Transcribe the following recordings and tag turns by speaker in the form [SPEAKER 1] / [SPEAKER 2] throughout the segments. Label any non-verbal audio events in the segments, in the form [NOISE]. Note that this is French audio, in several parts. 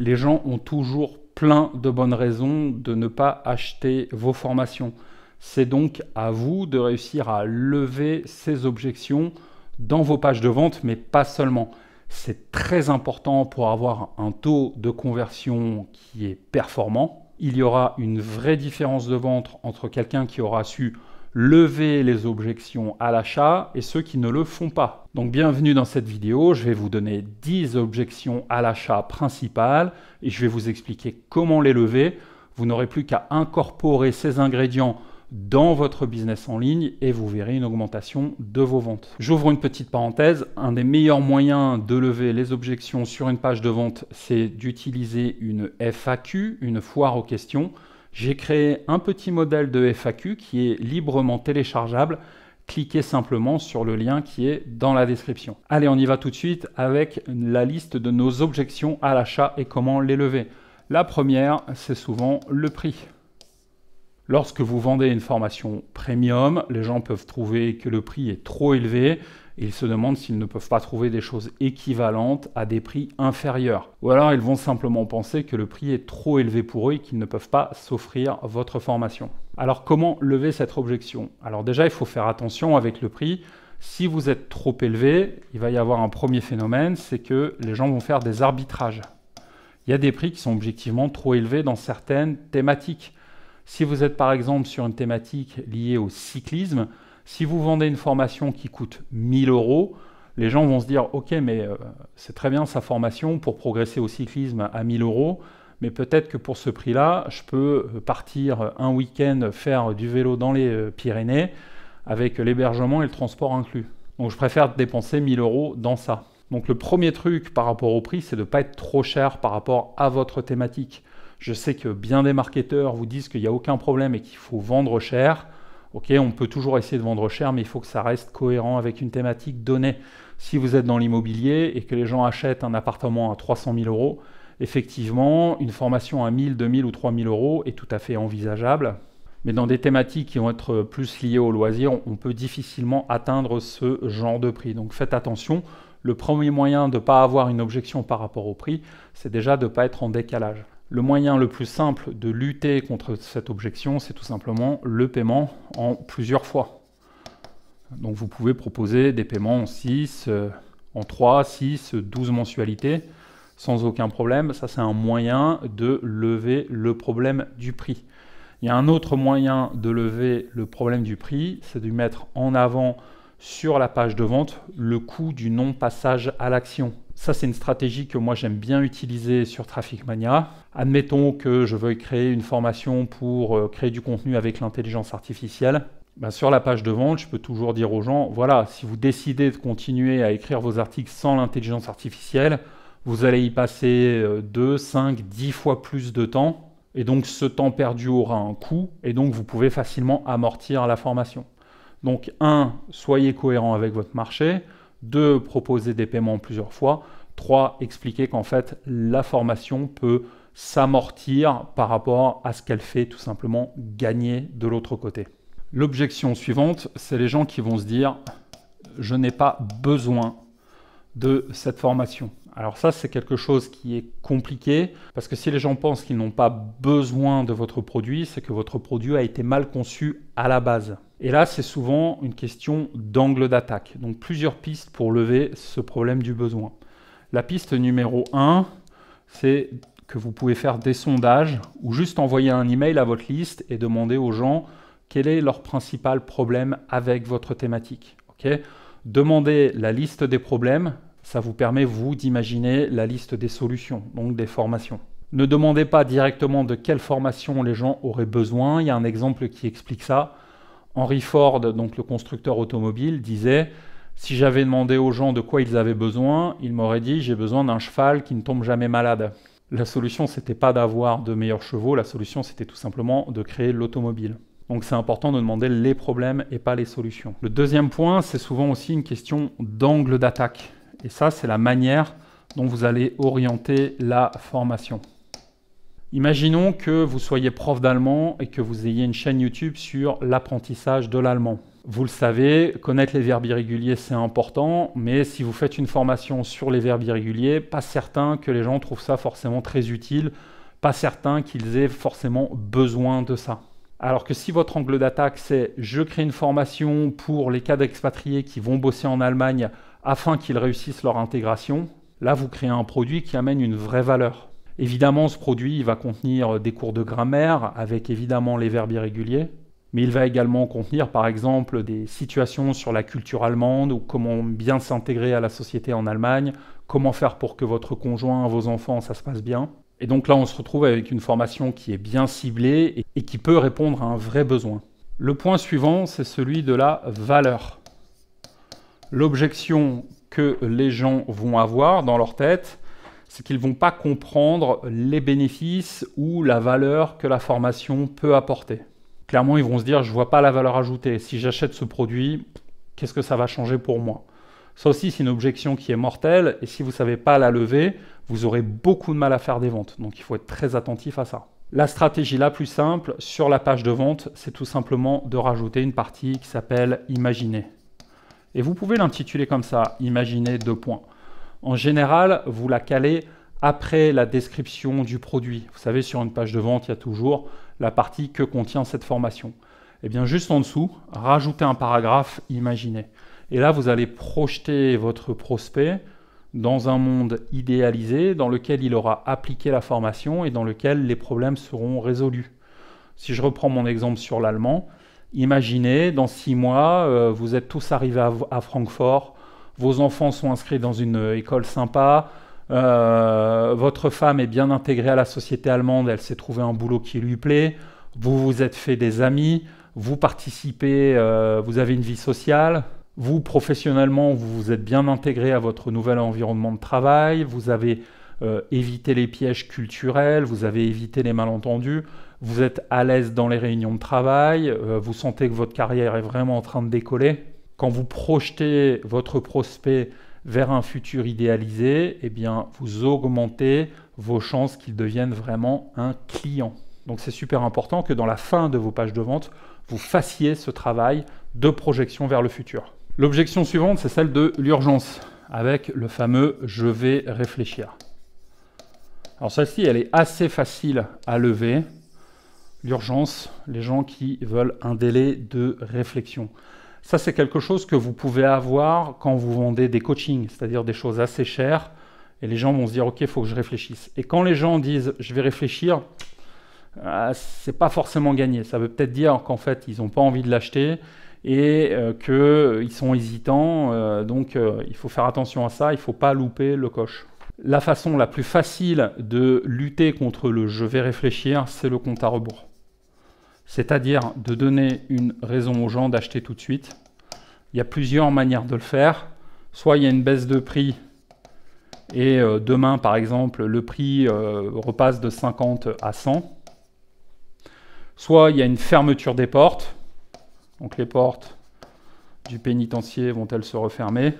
[SPEAKER 1] les gens ont toujours plein de bonnes raisons de ne pas acheter vos formations. C'est donc à vous de réussir à lever ces objections dans vos pages de vente, mais pas seulement. C'est très important pour avoir un taux de conversion qui est performant. Il y aura une vraie différence de vente entre quelqu'un qui aura su lever les objections à l'achat et ceux qui ne le font pas. Donc bienvenue dans cette vidéo, je vais vous donner 10 objections à l'achat principales et je vais vous expliquer comment les lever. Vous n'aurez plus qu'à incorporer ces ingrédients dans votre business en ligne et vous verrez une augmentation de vos ventes. J'ouvre une petite parenthèse, un des meilleurs moyens de lever les objections sur une page de vente, c'est d'utiliser une FAQ, une foire aux questions j'ai créé un petit modèle de FAQ qui est librement téléchargeable. Cliquez simplement sur le lien qui est dans la description. Allez, on y va tout de suite avec la liste de nos objections à l'achat et comment les lever. La première, c'est souvent le prix. Lorsque vous vendez une formation premium, les gens peuvent trouver que le prix est trop élevé ils se demandent s'ils ne peuvent pas trouver des choses équivalentes à des prix inférieurs. Ou alors ils vont simplement penser que le prix est trop élevé pour eux et qu'ils ne peuvent pas s'offrir votre formation. Alors comment lever cette objection Alors déjà il faut faire attention avec le prix. Si vous êtes trop élevé, il va y avoir un premier phénomène, c'est que les gens vont faire des arbitrages. Il y a des prix qui sont objectivement trop élevés dans certaines thématiques. Si vous êtes par exemple sur une thématique liée au cyclisme, si vous vendez une formation qui coûte 1000 euros, les gens vont se dire Ok, mais euh, c'est très bien sa formation pour progresser au cyclisme à 1000 euros, mais peut-être que pour ce prix-là, je peux euh, partir un week-end faire du vélo dans les euh, Pyrénées avec l'hébergement et le transport inclus. Donc je préfère dépenser 1000 euros dans ça. Donc le premier truc par rapport au prix, c'est de ne pas être trop cher par rapport à votre thématique. Je sais que bien des marketeurs vous disent qu'il n'y a aucun problème et qu'il faut vendre cher. Ok, on peut toujours essayer de vendre cher, mais il faut que ça reste cohérent avec une thématique donnée. Si vous êtes dans l'immobilier et que les gens achètent un appartement à 300 000 euros, effectivement, une formation à 1000, 2000 ou 3000 euros est tout à fait envisageable. Mais dans des thématiques qui vont être plus liées au loisir, on peut difficilement atteindre ce genre de prix. Donc faites attention. Le premier moyen de ne pas avoir une objection par rapport au prix, c'est déjà de ne pas être en décalage. Le moyen le plus simple de lutter contre cette objection, c'est tout simplement le paiement en plusieurs fois. Donc vous pouvez proposer des paiements en 6, euh, en 3, 6, 12 mensualités, sans aucun problème. Ça, c'est un moyen de lever le problème du prix. Il y a un autre moyen de lever le problème du prix, c'est de mettre en avant sur la page de vente le coût du non-passage à l'action. Ça, c'est une stratégie que moi j'aime bien utiliser sur Traffic Mania. Admettons que je veuille créer une formation pour euh, créer du contenu avec l'intelligence artificielle. Ben, sur la page de vente, je peux toujours dire aux gens, voilà, si vous décidez de continuer à écrire vos articles sans l'intelligence artificielle, vous allez y passer 2, 5, 10 fois plus de temps. Et donc ce temps perdu aura un coût, et donc vous pouvez facilement amortir la formation. Donc, un, soyez cohérent avec votre marché. Deux, proposez des paiements plusieurs fois. Trois, expliquez qu'en fait, la formation peut s'amortir par rapport à ce qu'elle fait tout simplement gagner de l'autre côté. L'objection suivante, c'est les gens qui vont se dire je n'ai pas besoin de cette formation. Alors ça, c'est quelque chose qui est compliqué, parce que si les gens pensent qu'ils n'ont pas besoin de votre produit, c'est que votre produit a été mal conçu à la base. Et là, c'est souvent une question d'angle d'attaque. Donc plusieurs pistes pour lever ce problème du besoin. La piste numéro 1, c'est que vous pouvez faire des sondages ou juste envoyer un email à votre liste et demander aux gens quel est leur principal problème avec votre thématique. Demandez la liste des problèmes, ça vous permet, vous, d'imaginer la liste des solutions, donc des formations. Ne demandez pas directement de quelle formation les gens auraient besoin, il y a un exemple qui explique ça Henry Ford, donc le constructeur automobile, disait si j'avais demandé aux gens de quoi ils avaient besoin, ils m'auraient dit j'ai besoin d'un cheval qui ne tombe jamais malade. La solution, c'était pas d'avoir de meilleurs chevaux, la solution, c'était tout simplement de créer l'automobile. Donc c'est important de demander les problèmes et pas les solutions. Le deuxième point, c'est souvent aussi une question d'angle d'attaque. Et ça, c'est la manière dont vous allez orienter la formation. Imaginons que vous soyez prof d'allemand et que vous ayez une chaîne YouTube sur l'apprentissage de l'allemand. Vous le savez, connaître les verbes irréguliers, c'est important, mais si vous faites une formation sur les verbes irréguliers, pas certain que les gens trouvent ça forcément très utile, pas certain qu'ils aient forcément besoin de ça. Alors que si votre angle d'attaque, c'est je crée une formation pour les cas d'expatriés qui vont bosser en Allemagne afin qu'ils réussissent leur intégration, là, vous créez un produit qui amène une vraie valeur. Évidemment, ce produit va contenir euh, des cours de grammaire avec évidemment les verbes irréguliers, mais il va également contenir par exemple des situations sur la culture allemande ou comment bien s'intégrer à la société en Allemagne, comment faire pour que votre conjoint, vos enfants, ça se passe bien. Et donc là, on se retrouve avec une formation qui est bien ciblée et qui peut répondre à un vrai besoin. Le point suivant, c'est celui de la valeur. L'objection que les gens vont avoir dans leur tête, c'est qu'ils ne vont pas comprendre les bénéfices ou la valeur que la formation peut apporter. Clairement, ils vont se dire, je ne vois pas la valeur ajoutée. Si j'achète ce produit, qu'est-ce que ça va changer pour moi Ça aussi, c'est une objection qui est mortelle, et si vous ne savez pas la lever, vous aurez beaucoup de mal à faire des ventes. Donc, il faut être très attentif à ça. La stratégie la plus simple sur la page de vente, c'est tout simplement de rajouter une partie qui s'appelle Imaginer. Et vous pouvez l'intituler comme ça, Imaginer deux points. En général, vous la calez après la description du produit. Vous savez, sur une page de vente, il y a toujours la partie que contient cette formation. Et eh bien, juste en dessous, rajoutez un paragraphe imaginez. Et là, vous allez projeter votre prospect dans un monde idéalisé dans lequel il aura appliqué la formation et dans lequel les problèmes seront résolus. Si je reprends mon exemple sur l'allemand, imaginez, dans six mois, euh, vous êtes tous arrivés à Francfort, vos enfants sont inscrits dans une euh, école sympa, euh, votre femme est bien intégrée à la société allemande, elle s'est trouvée un boulot qui lui plaît, vous vous êtes fait des amis, vous participez, euh, vous avez une vie sociale, vous professionnellement, vous vous êtes bien intégré à votre nouvel environnement de travail, vous avez évité les pièges culturels, vous avez évité les malentendus, vous êtes à l'aise dans les réunions de travail, vous sentez que votre carrière est vraiment en train de décoller quand vous projetez votre prospect vers un futur idéalisé, eh bien, vous augmentez vos chances qu'il devienne vraiment un client. Donc c'est super important que dans la fin de vos pages de vente, vous fassiez ce travail de projection vers le futur. L'objection suivante, c'est celle de l'urgence, avec le fameux je vais réfléchir. Alors celle-ci, elle est assez facile à lever. L'urgence, les gens qui veulent un délai de réflexion. Ça, c'est quelque chose que vous pouvez avoir quand vous vendez des coachings, c'est-à-dire des choses assez chères. Et les gens vont se dire, OK, il faut que je réfléchisse. Et quand les gens disent, je vais réfléchir, ce euh, c'est pas forcément gagné. Ça veut peut-être dire qu'en fait, ils n'ont pas envie de l'acheter et euh, qu'ils euh, sont hésitants. donc, il faut faire attention à ça. Il ne faut pas louper le coche. La façon la plus facile de lutter contre le je vais réfléchir, c'est le compte à rebours c'est-à-dire de donner une raison aux gens d'acheter tout de suite. Il y a plusieurs manières de le faire. Soit il y a une baisse de prix et euh, demain, par exemple, le prix euh, repasse de 50 à 100. Soit il y a une fermeture des portes. Donc les portes du pénitencier vont-elles se refermer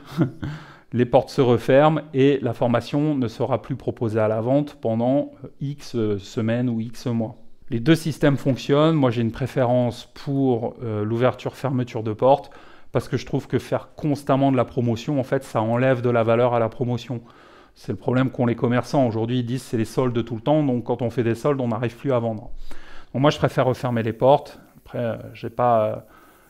[SPEAKER 1] [LAUGHS] Les portes se referment et la formation ne sera plus proposée à la vente pendant euh, X semaines ou X mois. Les deux systèmes fonctionnent. Moi, j'ai une préférence pour euh, l'ouverture-fermeture de porte parce que je trouve que faire constamment de la promotion, en fait, ça enlève de la valeur à la promotion. C'est le problème qu'ont les commerçants. Aujourd'hui, ils disent c'est les soldes tout le temps, donc quand on fait des soldes, on n'arrive plus à vendre. Donc moi, je préfère refermer les portes. Après, euh, je n'ai pas euh,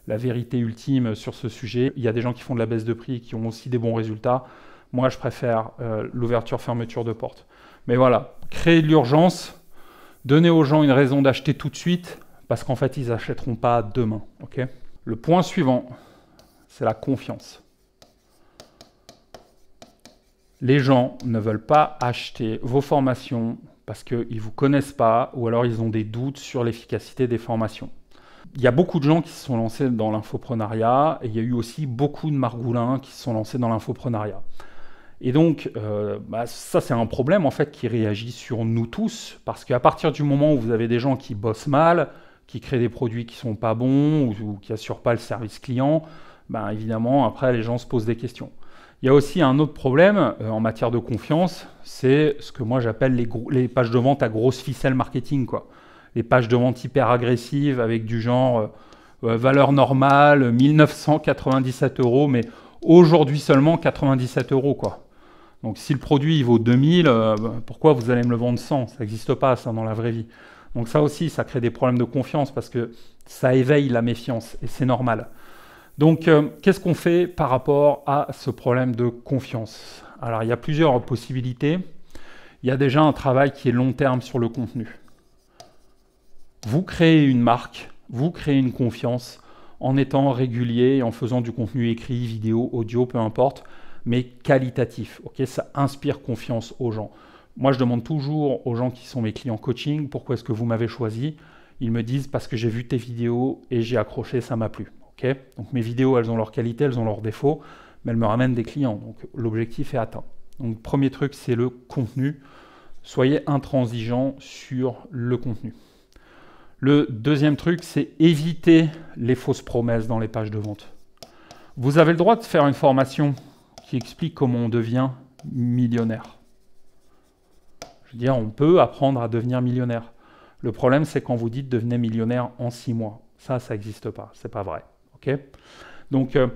[SPEAKER 1] la vérité ultime sur ce sujet. Il y a des gens qui font de la baisse de prix et qui ont aussi des bons résultats. Moi, je préfère l'ouverture-fermeture de porte. Mais voilà, créer de l'urgence, Donnez aux gens une raison d'acheter tout de suite, parce qu'en fait, ils n'achèteront pas demain. le point suivant, c'est la confiance. Les gens ne veulent pas acheter vos formations parce qu'ils ne vous connaissent pas ou alors ils ont des doutes sur l'efficacité des formations. Il y a beaucoup de gens qui se sont lancés dans l'infoprenariat et il y a eu aussi beaucoup de margoulins qui se sont lancés dans l'infoprenariat. Et donc, euh, bah, ça, c'est un problème en fait qui réagit sur nous tous, parce qu'à partir du moment où vous avez des gens qui bossent mal, qui créent des produits qui sont pas bons ou, qui assurent pas le service client, bah, évidemment, après, les gens se posent des questions. Il y a aussi un autre problème euh, en matière de confiance, c'est ce que moi j'appelle les, pages de vente à grosse ficelle marketing, quoi. Les pages de vente hyper agressives avec du genre euh, valeur normale 1997 euros, mais aujourd'hui seulement 97 euros, quoi. Donc si le produit vaut 2000, euh, pourquoi vous allez me le vendre 100 Ça n'existe pas ça dans la vraie vie. Donc ça aussi, ça crée des problèmes de confiance parce que ça éveille la méfiance et c'est normal. Donc euh, qu'est-ce qu'on fait par rapport à ce problème de confiance Alors il y a plusieurs possibilités. Il y a déjà un travail qui est long terme sur le contenu. Vous créez une marque, vous créez une confiance en étant régulier en faisant du contenu écrit, vidéo, audio, peu importe mais qualitatif. ok ça inspire confiance aux gens. Moi, je demande toujours aux gens qui sont mes clients coaching, pourquoi est-ce que vous m'avez choisi Ils me disent parce que j'ai vu tes vidéos et j'ai accroché, ça m'a plu. ok donc mes vidéos, elles ont leur qualité, elles ont leurs défauts, mais elles me ramènent des clients. Donc l'objectif est atteint. Donc premier truc, c'est le contenu. Soyez intransigeant sur le contenu. Le deuxième truc, c'est éviter les fausses promesses dans les pages de vente. Vous avez le droit de faire une formation qui explique comment on devient millionnaire. Je veux dire, on peut apprendre à devenir millionnaire. Le problème, c'est quand vous dites devenez millionnaire en six mois. Ça, ça n'existe pas. C'est pas vrai. Ok Donc, euh,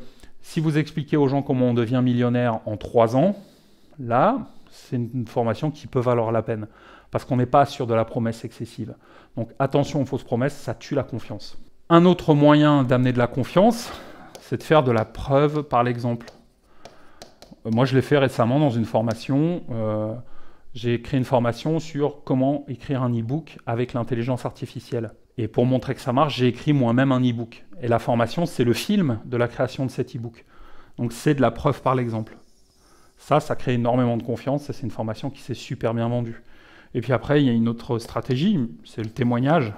[SPEAKER 1] si vous expliquez aux gens comment on devient millionnaire en trois ans, là, c'est une formation qui peut valoir la peine parce qu'on n'est pas sur de la promesse excessive. Donc, attention aux fausses promesses, ça tue la confiance. Un autre moyen d'amener de la confiance, c'est de faire de la preuve par l'exemple. Moi, je l'ai fait récemment dans une formation. Euh, j'ai créé une formation sur comment écrire un e-book avec l'intelligence artificielle. Et pour montrer que ça marche, j'ai écrit moi-même un e-book. Et la formation, c'est le film de la création de cet e-book. Donc c'est de la preuve par l'exemple. Ça, ça crée énormément de confiance et c'est une formation qui s'est super bien vendue. Et puis après, il y a une autre stratégie, c'est le témoignage.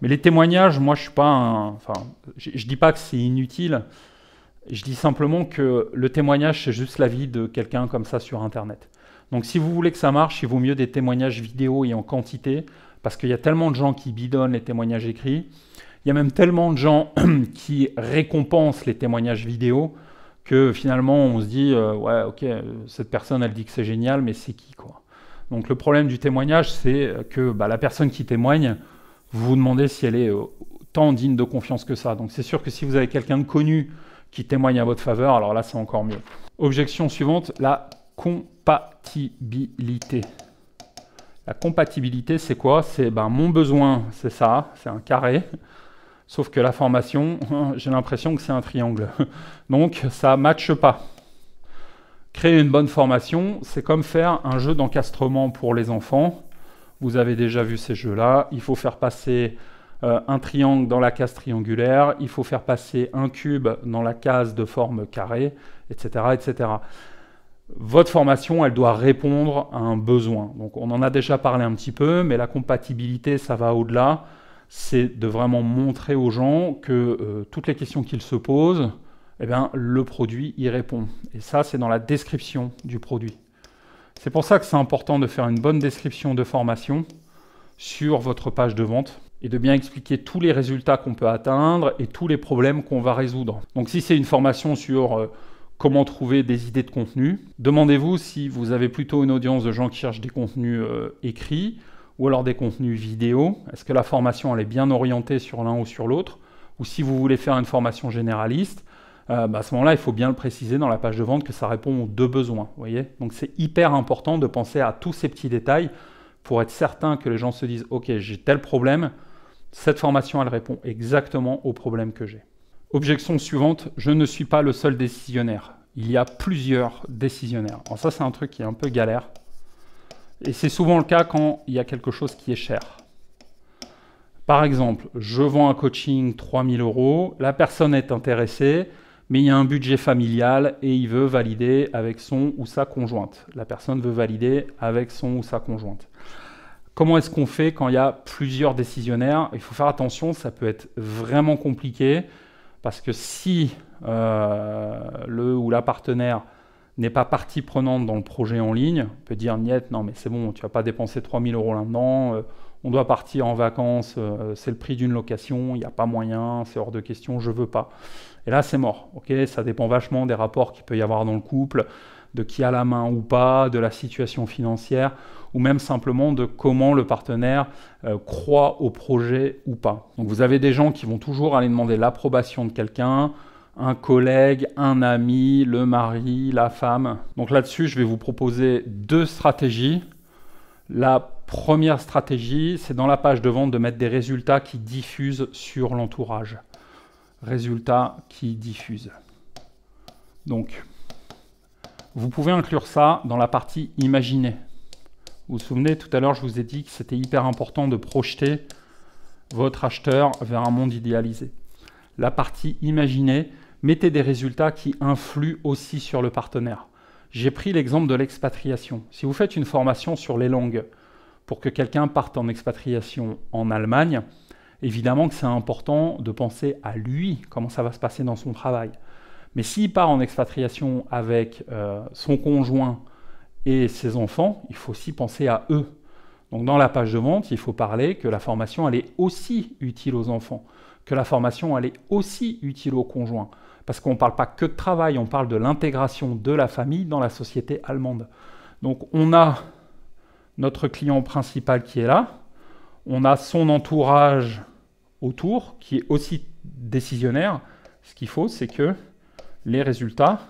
[SPEAKER 1] Mais les témoignages, moi, je suis pas un... Enfin, je dis pas que c'est inutile, je dis simplement que le témoignage, c'est juste l'avis de quelqu'un comme ça sur Internet. Donc si vous voulez que ça marche, il vaut mieux des témoignages vidéo et en quantité, parce qu'il y a tellement de gens qui bidonnent les témoignages écrits, il y a même tellement de gens [CLEARS THROAT] qui récompensent les témoignages vidéo, que finalement on se dit, euh, ouais ok, cette personne elle dit que c'est génial, mais c'est qui quoi Donc le problème du témoignage, c'est que bah, la personne qui témoigne, vous vous demandez si elle est autant tant digne de confiance que ça. Donc c'est sûr que si vous avez quelqu'un de connu, qui témoignent à votre faveur. Alors là, c'est encore mieux. Objection suivante, la compatibilité. La compatibilité, c'est quoi C'est ben, mon besoin, c'est ça, c'est un carré. Sauf que la formation, [LAUGHS] j'ai l'impression que c'est un triangle. [LAUGHS] Donc ça ne matche pas. Créer une bonne formation, c'est comme faire un jeu d'encastrement pour les enfants. Vous avez déjà vu ces jeux-là. Il faut faire passer euh, un triangle dans la case triangulaire, il faut faire passer un cube dans la case de forme carrée, etc. etc. Votre formation, elle doit répondre à un besoin. Donc on en a déjà parlé un petit peu, mais la compatibilité, ça va au-delà. C'est de vraiment montrer aux gens que euh, toutes les questions qu'ils se posent, eh bien, le produit y répond. Et ça, c'est dans la description du produit. C'est pour ça que c'est important de faire une bonne description de formation sur votre page de vente et de bien expliquer tous les résultats qu'on peut atteindre et tous les problèmes qu'on va résoudre. Donc si c'est une formation sur euh, comment trouver des idées de contenu, demandez-vous si vous avez plutôt une audience de gens qui cherchent des contenus euh, écrits ou alors des contenus vidéo. Est-ce que la formation elle est bien orientée sur l'un ou sur l'autre Ou si vous voulez faire une formation généraliste, euh, bah, à ce moment-là, il faut bien le préciser dans la page de vente que ça répond aux deux besoins. Voyez Donc c'est hyper important de penser à tous ces petits détails pour être certain que les gens se disent Ok, j'ai tel problème, cette formation, elle répond exactement au problème que j'ai. Objection suivante, je ne suis pas le seul décisionnaire. Il y a plusieurs décisionnaires. Alors ça, c'est un truc qui est un peu galère. Et c'est souvent le cas quand il y a quelque chose qui est cher. Par exemple, je vends un coaching 3000 euros, la personne est intéressée, mais il y a un budget familial et il veut valider avec son ou sa conjointe. La personne veut valider avec son ou sa conjointe. Comment est-ce qu'on fait quand il y a plusieurs décisionnaires Il faut faire attention, ça peut être vraiment compliqué parce que si euh, le ou la partenaire n'est pas partie prenante dans le projet en ligne, on peut dire Niette, non mais c'est bon, tu vas pas dépenser 3000 euros là-dedans, euh, on doit partir en vacances, euh, c'est le prix d'une location, il n'y a pas moyen, c'est hors de question, je veux pas. Et là c'est mort, ok Ça dépend vachement des rapports qu'il peut y avoir dans le couple, de qui a la main ou pas, de la situation financière, ou même simplement de comment le partenaire euh, croit au projet ou pas. Donc vous avez des gens qui vont toujours aller demander l'approbation de quelqu'un, un collègue, un ami, le mari, la femme. Donc là-dessus, je vais vous proposer deux stratégies. La première stratégie, c'est dans la page de vente de mettre des résultats qui diffusent sur l'entourage. Résultats qui diffusent. Donc, vous pouvez inclure ça dans la partie imaginer. Vous vous souvenez, tout à l'heure, je vous ai dit que c'était hyper important de projeter votre acheteur vers un monde idéalisé. La partie imaginer, mettez des résultats qui influent aussi sur le partenaire. J'ai pris l'exemple de l'expatriation. Si vous faites une formation sur les langues pour que quelqu'un parte en expatriation en Allemagne, évidemment que c'est important de penser à lui, comment ça va se passer dans son travail. Mais s'il part en expatriation avec euh, son conjoint et ses enfants, il faut aussi penser à eux. Donc dans la page de vente, il faut parler que la formation, elle est aussi utile aux enfants, que la formation, elle est aussi utile aux conjoints. Parce qu'on ne parle pas que de travail, on parle de l'intégration de la famille dans la société allemande. Donc on a notre client principal qui est là, on a son entourage autour qui est aussi décisionnaire. Ce qu'il faut, c'est que les résultats,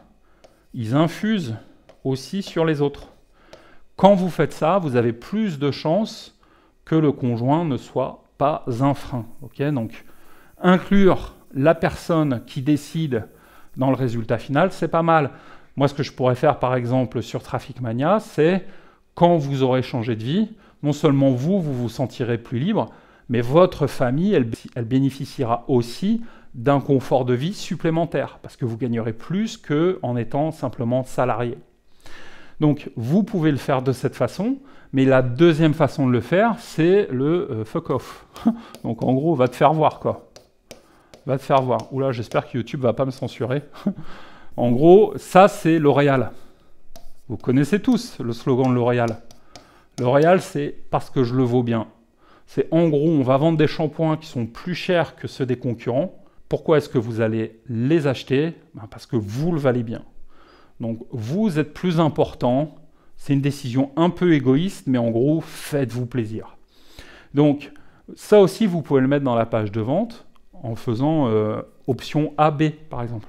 [SPEAKER 1] ils infusent aussi sur les autres. Quand vous faites ça, vous avez plus de chances que le conjoint ne soit pas un frein. Donc, inclure la personne qui décide dans le résultat final, c'est pas mal. Moi, ce que je pourrais faire, par exemple, sur Traffic Mania, c'est quand vous aurez changé de vie, non seulement vous, vous vous sentirez plus libre, mais votre famille, elle bénéficiera aussi d'un confort de vie supplémentaire, parce que vous gagnerez plus qu'en étant simplement salarié. Donc vous pouvez le faire de cette façon, mais la deuxième façon de le faire, c'est le euh, fuck off. [LAUGHS] Donc en gros, va te faire voir quoi. Va te faire voir. Oula, j'espère que YouTube va pas me censurer. [LAUGHS] en gros, ça c'est L'Oréal. Vous connaissez tous le slogan de L'Oréal. L'Oréal, c'est parce que je le vaux bien. C'est en gros, on va vendre des shampoings qui sont plus chers que ceux des concurrents pourquoi est-ce que vous allez les acheter ben, Parce que vous le valez bien. Donc vous êtes plus important. C'est une décision un peu égoïste, mais en gros, faites-vous plaisir. Donc ça aussi, vous pouvez le mettre dans la page de vente en faisant euh, option option AB, par exemple.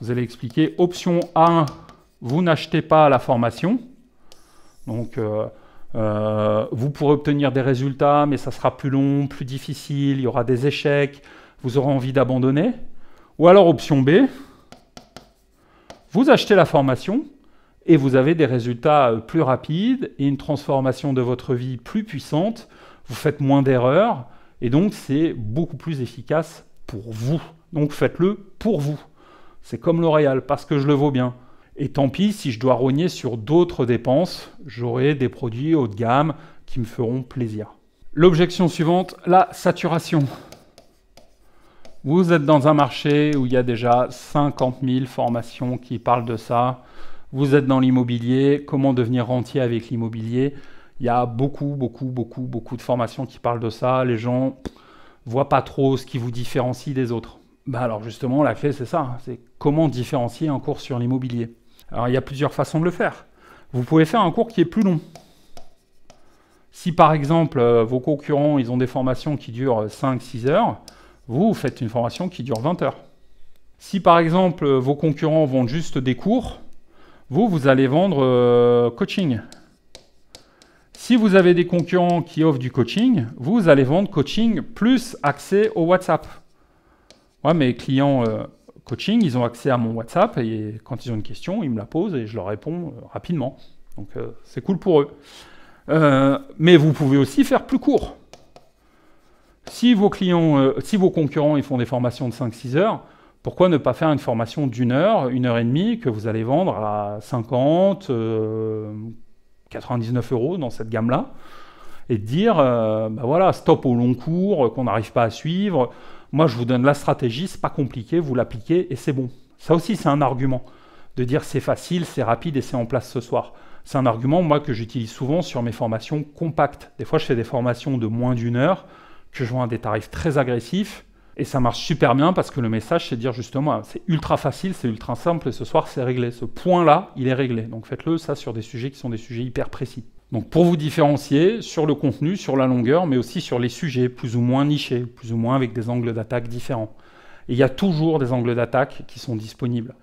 [SPEAKER 1] Vous allez expliquer option a vous n'achetez pas la formation. Donc euh, euh, vous pourrez obtenir des résultats, mais ça sera plus long, plus difficile, il y aura des échecs, vous aurez envie d'abandonner. Ou alors option B, vous achetez la formation et vous avez des résultats euh, plus rapides et une transformation de votre vie plus puissante, vous faites moins d'erreurs et donc c'est beaucoup plus efficace pour vous. Donc faites-le pour vous. C'est comme L'Oréal, parce que je le vaux bien. Et tant pis si je dois rogner sur d'autres dépenses, j'aurai des produits haut de gamme qui me feront plaisir. L'objection suivante, la saturation. Vous êtes dans un marché où il y a déjà 50 000 formations qui parlent de ça. Vous êtes dans l'immobilier, comment devenir rentier avec l'immobilier. Il y a beaucoup, beaucoup, beaucoup, beaucoup de formations qui parlent de ça. Les gens voient pas trop ce qui vous différencie des autres. Bah alors justement, la clé, c'est ça. Hein, c'est comment différencier un cours sur l'immobilier. Alors il y a plusieurs façons de le faire. Vous pouvez faire un cours qui est plus long. Si par exemple, euh, vos concurrents, ils ont des formations qui durent 5-6 heures, vous, faites une formation qui dure 20 heures. Si par exemple vos concurrents vendent juste des cours, vous, vous allez vendre euh, coaching. Si vous avez des concurrents qui offrent du coaching, vous allez vendre coaching plus accès au WhatsApp. Moi, mes clients euh, coaching, ils ont accès à mon WhatsApp et quand ils ont une question, ils me la posent et je leur réponds euh, rapidement. Donc c'est cool pour eux. mais vous pouvez aussi faire plus court. Si vos clients, euh, si vos concurrents ils font des formations de 5-6 heures, pourquoi ne pas faire une formation d'une heure, une heure et demie, que vous allez vendre à 50, 99 euh, euros dans cette gamme-là, et dire, ben voilà, stop au long cours, qu'on n'arrive pas à suivre. Moi, je vous donne la stratégie, c'est pas compliqué, vous l'appliquez et c'est bon. Ça aussi, c'est un argument de dire c'est facile, c'est rapide et c'est en place ce soir. C'est un argument, moi, que j'utilise souvent sur mes formations compactes. Des fois, je fais des formations de moins d'une heure je joins des tarifs très agressifs. Et ça marche super bien parce que le message, c'est dire justement, ah, c'est ultra facile, c'est ultra simple, et ce soir, c'est réglé. Ce point-là, il est réglé. Donc faites-le, ça, sur des sujets qui sont des sujets hyper précis. Donc pour vous différencier sur le contenu, sur la longueur, mais aussi sur les sujets plus ou moins nichés, plus ou moins avec des angles d'attaque différents. Et il y a toujours des angles d'attaque qui sont disponibles.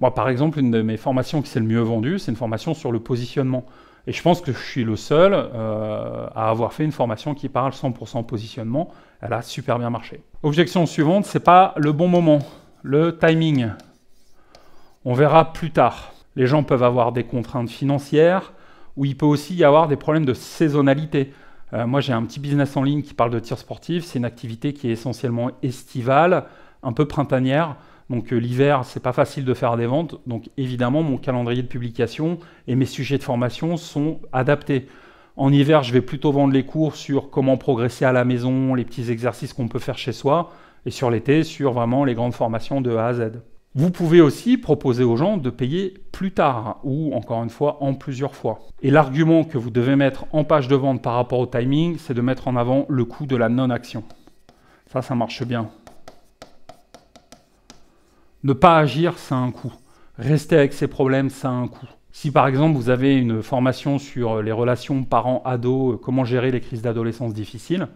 [SPEAKER 1] Moi, par exemple, une de mes formations qui s'est le mieux vendue, c'est une formation sur le positionnement. Et je pense que je suis le seul euh, à avoir fait une formation qui parle 100% positionnement. Elle a super bien marché. Objection suivante, c'est pas le bon moment, le timing. On verra plus tard. Les gens peuvent avoir des contraintes financières ou il peut aussi y avoir des problèmes de saisonnalité. Euh, moi, j'ai un petit business en ligne qui parle de tir sportif. C'est une activité qui est essentiellement estivale, un peu printanière. Donc l'hiver, euh, l'hiver, c'est pas facile de faire des ventes. Donc évidemment, mon calendrier de publication et mes sujets de formation sont adaptés. En hiver, je vais plutôt vendre les cours sur comment progresser à la maison, les petits exercices qu'on peut faire chez soi, et sur l'été, sur vraiment les grandes formations de A à Z. Vous pouvez aussi proposer aux gens de payer plus tard ou encore une fois en plusieurs fois. Et l'argument que vous devez mettre en page de vente par rapport au timing, c'est de mettre en avant le coût de la non-action. Ça, ça marche bien. Ne pas agir, ça un coût. Rester avec ses problèmes, ça un coût. Si par exemple vous avez une formation sur euh, les relations parents-ados, euh, comment gérer les crises d'adolescence difficiles,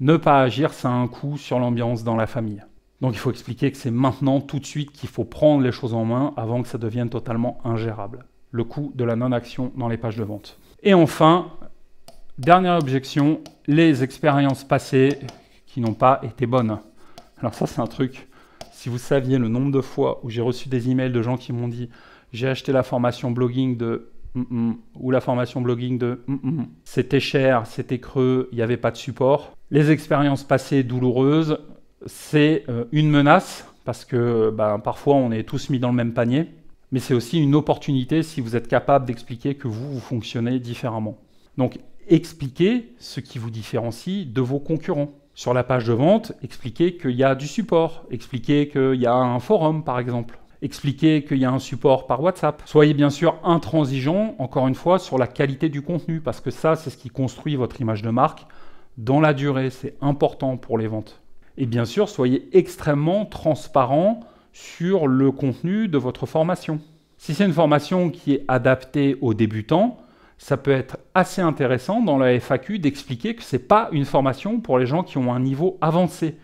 [SPEAKER 1] ne pas agir, ça un coût sur l'ambiance dans la famille. Donc il faut expliquer que c'est maintenant, tout de suite, qu'il faut prendre les choses en main avant que ça devienne totalement ingérable. Le coût de la non-action dans les pages de vente. Et enfin, dernière objection, les expériences passées qui n'ont pas été bonnes. Alors ça c'est un truc si vous saviez le nombre de fois où j'ai reçu des emails de gens qui m'ont dit j'ai acheté la formation blogging de mm, mm, ou la formation blogging de mm, c'était cher, c'était creux, il n'y avait pas de support. Les expériences passées douloureuses, c'est euh, une menace parce que bah, parfois on est tous mis dans le même panier, mais c'est aussi une opportunité si vous êtes capable d'expliquer que vous, vous fonctionnez différemment. Donc expliquez ce qui vous différencie de vos concurrents sur la page de vente, expliquez qu'il y a du support, expliquez qu'il y a un forum par exemple, expliquez qu'il y a un support par WhatsApp. Soyez bien sûr intransigeant, encore une fois, sur la qualité du contenu, parce que ça, c'est ce qui construit votre image de marque dans la durée, c'est important pour les ventes. Et bien sûr, soyez extrêmement transparent sur le contenu de votre formation. Si c'est une formation qui est adaptée aux débutants, ça peut être assez intéressant dans la FAQ d'expliquer que ce n'est pas une formation pour les gens qui ont un niveau avancé,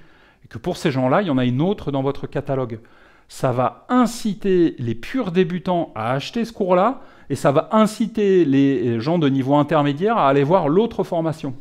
[SPEAKER 1] et que pour ces gens-là, il y en a une autre dans votre catalogue. Ça va inciter les purs débutants à acheter ce cours-là, et ça va inciter les gens de niveau intermédiaire à aller voir l'autre formation.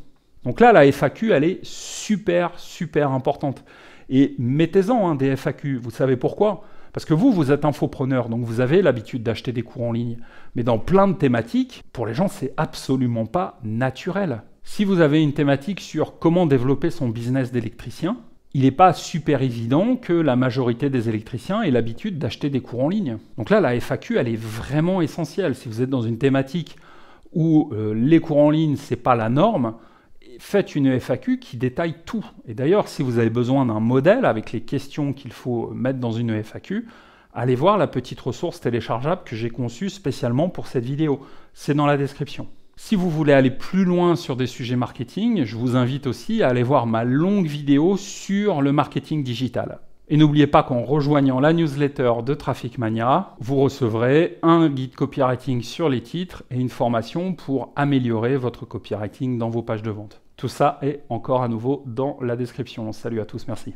[SPEAKER 1] Donc là, la FAQ, elle est super, super importante. Et mettez-en hein, des FAQ, vous savez pourquoi parce que vous, vous êtes infopreneur, donc vous avez l'habitude d'acheter des cours en ligne. Mais dans plein de thématiques, pour les gens, c'est absolument pas naturel. Si vous avez une thématique sur comment développer son business d'électricien, il n'est pas super évident que la majorité des électriciens aient l'habitude d'acheter des cours en ligne. Donc là, la FAQ, elle est vraiment essentielle. Si vous êtes dans une thématique où euh, les cours en ligne, c'est pas la norme, faites une FAQ qui détaille tout. Et d'ailleurs, si vous avez besoin d'un modèle avec les questions qu'il faut mettre dans une FAQ, allez voir la petite ressource téléchargeable que j'ai conçue spécialement pour cette vidéo. C'est dans la description. Si vous voulez aller plus loin sur des sujets marketing, je vous invite aussi à aller voir ma longue vidéo sur le marketing digital. Et n'oubliez pas qu'en rejoignant la newsletter de Traffic Mania, vous recevrez un guide copywriting sur les titres et une formation pour améliorer votre copywriting dans vos pages de vente. Tout ça est encore à nouveau dans la description. Salut à tous, merci.